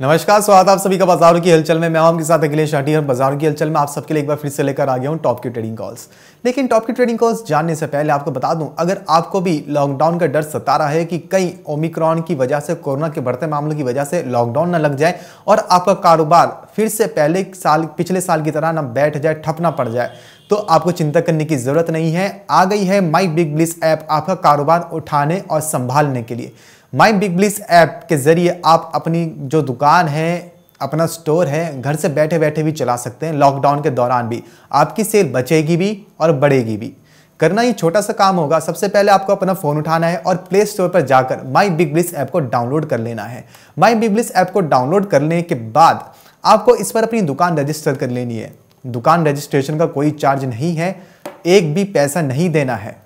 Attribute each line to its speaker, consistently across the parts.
Speaker 1: नमस्कार स्वागत आप सभी का बाजारों की हलचल में मैं आपके साथ अखिलेश और बाजारों की हलचल में आप सबके लिए एक बार फिर से लेकर आ गया हूं टॉप की ट्रेडिंग कॉल्स लेकिन टॉप की ट्रेडिंग कॉल्स जानने से पहले आपको बता दूं अगर आपको भी लॉकडाउन का डर सता रहा है कि कई ओमिक्रॉन की वजह से कोरोना के बढ़ते मामलों की वजह से लॉकडाउन ना लग जाए और आपका कारोबार फिर से पहले साल पिछले साल की तरह ना बैठ जाए ठप ना पड़ जाए तो आपको चिंता करने की ज़रूरत नहीं है आ गई है माई बिग ब्लिस ऐप आपका कारोबार उठाने और संभालने के लिए माई बिग ब्लिस ऐप के ज़रिए आप अपनी जो दुकान है अपना स्टोर है घर से बैठे बैठे भी चला सकते हैं लॉकडाउन के दौरान भी आपकी सेल बचेगी भी और बढ़ेगी भी करना ये छोटा सा काम होगा सबसे पहले आपको अपना फ़ोन उठाना है और प्ले स्टोर पर जाकर माई बिग ब्लिस ऐप को डाउनलोड कर लेना है माई बिग ब्लिस ऐप को डाउनलोड करने के बाद आपको इस पर अपनी दुकान रजिस्टर कर लेनी है दुकान रजिस्ट्रेशन का कोई चार्ज नहीं है एक भी पैसा नहीं देना है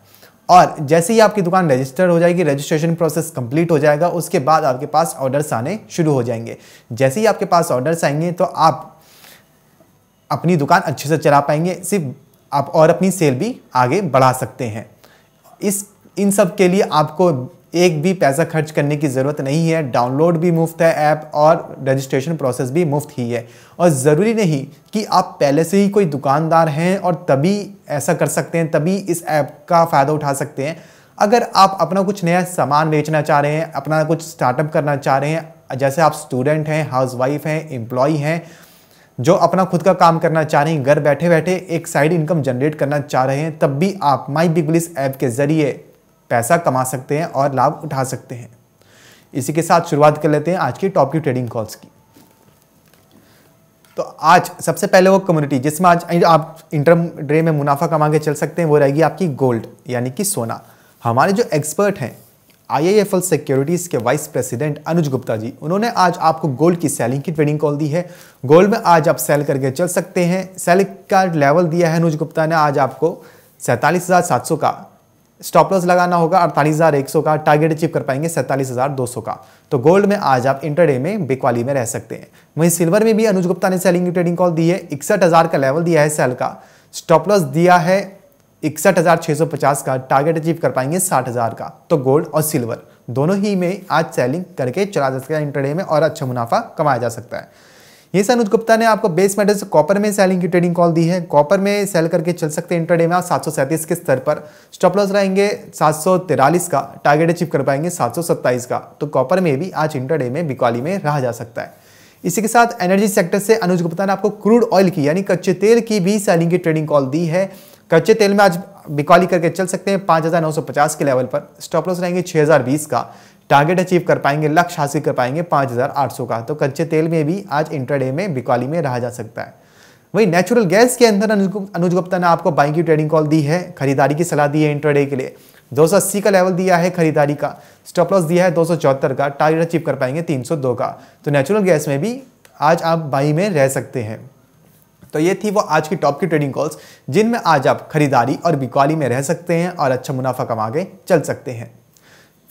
Speaker 1: और जैसे ही आपकी दुकान रजिस्टर हो जाएगी रजिस्ट्रेशन प्रोसेस कंप्लीट हो जाएगा उसके बाद आपके पास ऑर्डर्स आने शुरू हो जाएंगे जैसे ही आपके पास ऑर्डर्स आएंगे तो आप अपनी दुकान अच्छे से चला पाएंगे सिर्फ आप और अपनी सेल भी आगे बढ़ा सकते हैं इस इन सब के लिए आपको एक भी पैसा खर्च करने की ज़रूरत नहीं है डाउनलोड भी मुफ्त है ऐप और रजिस्ट्रेशन प्रोसेस भी मुफ्त ही है और ज़रूरी नहीं कि आप पहले से ही कोई दुकानदार हैं और तभी ऐसा कर सकते हैं तभी इस ऐप का फ़ायदा उठा सकते हैं अगर आप अपना कुछ नया सामान बेचना चाह रहे हैं अपना कुछ स्टार्टअप करना चाह रहे हैं जैसे आप स्टूडेंट हैं वाइफ़ हैं एम्प्लॉय हैं जो अपना खुद का काम करना चाह रहे हैं घर बैठे बैठे एक साइड इनकम जनरेट करना चाह रहे हैं तब भी आप माई बिगलिस ऐप के ज़रिए पैसा कमा सकते हैं और लाभ उठा सकते हैं इसी के साथ शुरुआत कर लेते हैं आज की टॉप की ट्रेडिंग कॉल्स की तो आज सबसे पहले वो कम्युनिटी जिसमें आज आप इंटर डे में मुनाफा कमा के चल सकते हैं वो रहेगी आपकी गोल्ड यानी कि सोना हमारे जो एक्सपर्ट हैं आई सिक्योरिटीज के वाइस प्रेसिडेंट अनुज गुप्ता जी उन्होंने आज आपको गोल्ड की सेलिंग की ट्रेडिंग कॉल दी है गोल्ड में आज आप सेल करके चल सकते हैं सेल का लेवल दिया है अनुज गुप्ता ने आज आपको सैंतालीस का स्टॉप लॉस लगाना होगा अड़तालीस हज़ार एक सौ का टारगेट अचीव कर पाएंगे सैंतालीस हज़ार दो सौ का तो गोल्ड में आज आप इंटरडे में बिकवाली में रह सकते हैं वहीं सिल्वर में भी अनुज गुप्ता ने सेलिंग की ट्रेडिंग कॉल दी है इकसठ हज़ार का लेवल दिया है सेल का स्टॉप लॉस दिया है इकसठ हज़ार छह सौ पचास का टारगेट अचीव कर पाएंगे साठ हज़ार का तो गोल्ड और सिल्वर दोनों ही में आज सेलिंग करके चला जा सकता है इंटरडे में और अच्छा मुनाफा कमाया जा सकता है ये अनुज गुप्ता ने आपको बेस मेटल्स कॉपर में सेलिंग की ट्रेडिंग कॉल दी है कॉपर में सेल करके चल सकते हैं इंटरडे में आप सात के स्तर पर स्टॉप लॉस रहेंगे सात का टारगेट अचीव कर पाएंगे सात का तो कॉपर में भी आज इंटरडे में बिकवाली में रहा जा सकता है इसी के साथ एनर्जी सेक्टर से अनुज गुप्ता ने आपको क्रूड ऑयल की यानी कच्चे तेल की भी सेलिंग की ट्रेडिंग कॉल दी है कच्चे तेल में आज बिकवाली करके चल सकते हैं 5,950 के लेवल पर स्टॉप लॉस रहेंगे 6,020 का टारगेट अचीव कर पाएंगे लक्ष्य हासिल कर पाएंगे 5,800 का तो कच्चे तेल में भी आज इंटरडे में बिकवाली में रहा जा सकता है वही नेचुरल गैस के अंदर अनुज गुप्ता ने आपको बाइंग की ट्रेडिंग कॉल दी है खरीदारी की सलाह दी है इंटरडे के लिए अस्सी का लेवल दिया है खरीदारी का स्टॉप लॉस दिया है दो का टारगेट अचीव कर पाएंगे दो का तो नेचुरल गैस में भी आज आप बाई में रह सकते हैं तो ये थी वो आज की टॉप की ट्रेडिंग कॉल्स जिनमें आज आप खरीदारी और बिकवाली में रह सकते हैं और अच्छा मुनाफा कमा के चल सकते हैं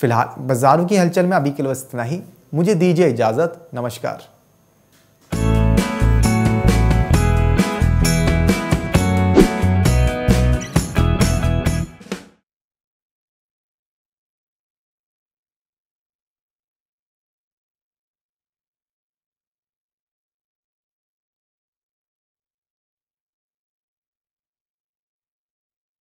Speaker 1: फिलहाल बाजारों की हलचल में अभी के लिए इतना ही मुझे दीजिए इजाज़त नमस्कार